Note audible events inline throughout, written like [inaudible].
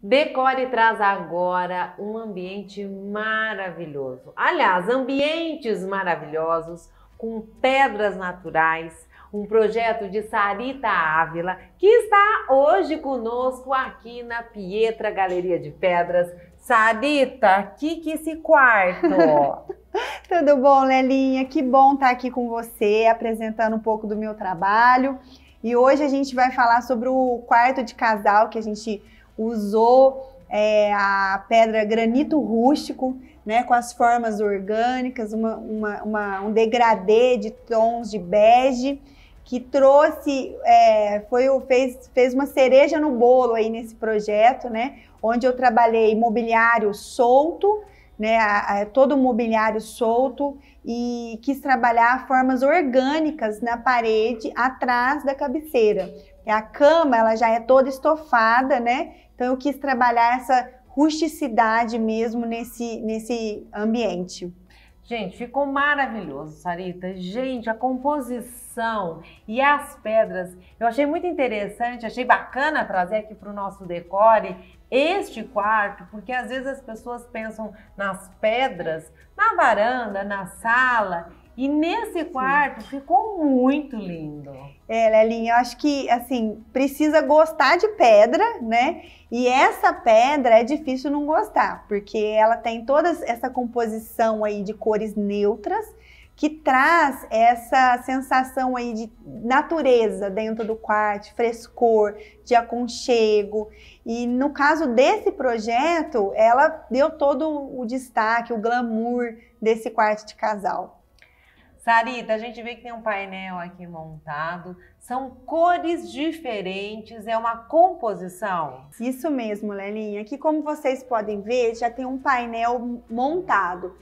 Decore traz agora um ambiente maravilhoso. Aliás, ambientes maravilhosos com pedras naturais, um projeto de Sarita Ávila, que está hoje conosco aqui na Pietra Galeria de Pedras. Sarita, que que esse quarto. [laughs] Tudo bom, Lelinha? Que bom estar aqui com você, apresentando um pouco do meu trabalho. E hoje a gente vai falar sobre o quarto de casal que a gente usou é, a pedra granito rústico, né, com as formas orgânicas, uma, uma, uma, um degradê de tons de bege, que trouxe, é, foi, fez, fez uma cereja no bolo aí nesse projeto, né, onde eu trabalhei mobiliário solto, né, a, a, todo o mobiliário solto e quis trabalhar formas orgânicas na parede atrás da cabeceira, é a cama, ela já é toda estofada, né? Então eu quis trabalhar essa rusticidade mesmo nesse, nesse ambiente. Gente, ficou maravilhoso, Sarita. Gente, a composição e as pedras. Eu achei muito interessante, achei bacana trazer aqui para o nosso decore este quarto, porque às vezes as pessoas pensam nas pedras, na varanda, na sala, e nesse quarto Sim. ficou muito lindo. É, Lelinha, eu acho que assim, precisa gostar de pedra, né? E essa pedra é difícil não gostar, porque ela tem toda essa composição aí de cores neutras que traz essa sensação aí de natureza dentro do quarto, frescor, de aconchego. E no caso desse projeto, ela deu todo o destaque, o glamour desse quarto de casal. Sarita, a gente vê que tem um painel aqui montado, são cores diferentes, é uma composição? Isso mesmo, Lelinha. Aqui, como vocês podem ver, já tem um painel montado.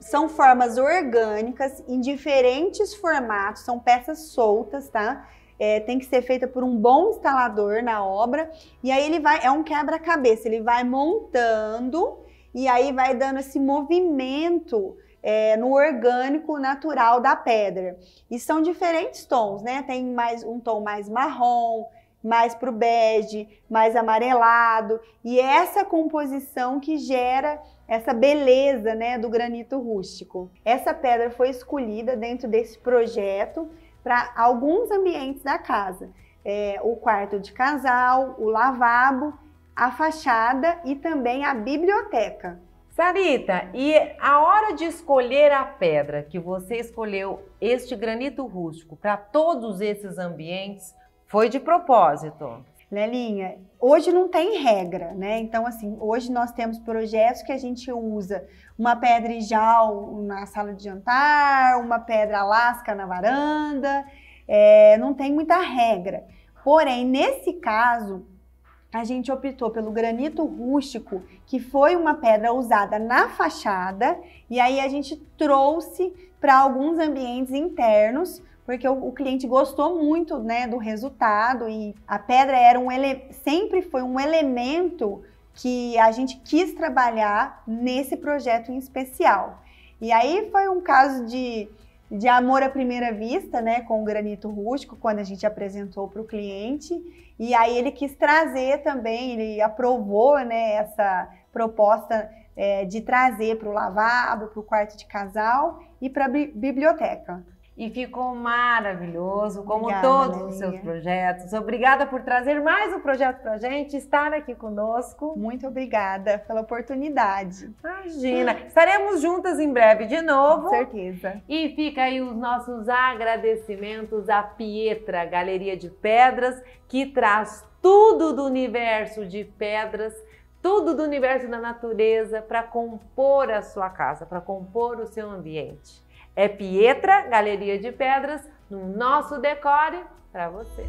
São formas orgânicas em diferentes formatos, são peças soltas, tá? É, tem que ser feita por um bom instalador na obra. E aí ele vai, é um quebra-cabeça, ele vai montando e aí vai dando esse movimento é, no orgânico natural da pedra. E são diferentes tons, né? Tem mais um tom mais marrom, mais para o bege, mais amarelado. E é essa composição que gera essa beleza né, do granito rústico. Essa pedra foi escolhida dentro desse projeto para alguns ambientes da casa. É, o quarto de casal, o lavabo, a fachada e também a biblioteca. Sarita, e a hora de escolher a pedra que você escolheu, este granito rústico, para todos esses ambientes, foi de propósito? Lelinha, hoje não tem regra, né? Então, assim, hoje nós temos projetos que a gente usa uma pedra ijal na sala de jantar, uma pedra alasca na varanda, é, não tem muita regra. Porém, nesse caso, a gente optou pelo granito rústico, que foi uma pedra usada na fachada, e aí a gente trouxe para alguns ambientes internos, porque o, o, cliente gostou muito né, do resultado e a pedra era um ele sempre foi um elemento que a gente quis trabalhar nesse projeto em especial. E aí foi um caso de de amor à primeira vista, né, com o granito rústico, quando a gente apresentou para o cliente. E aí ele quis trazer também, ele aprovou, né, essa proposta é, de trazer para o lavabo, para o quarto de casal e para a biblioteca e ficou maravilhoso, como Obrigada, todos os seus projetos. Obrigada por trazer mais um projeto para gente, estar aqui conosco. Muito obrigada pela oportunidade. Imagina! Estaremos juntas em breve de novo. Com certeza. E fica aí os nossos agradecimentos à Pietra Galeria de Pedras, que traz tudo do universo de pedras tudo do universo da natureza para compor a sua casa, para compor o seu ambiente. É Pietra Galeria de Pedras no nosso decore para você.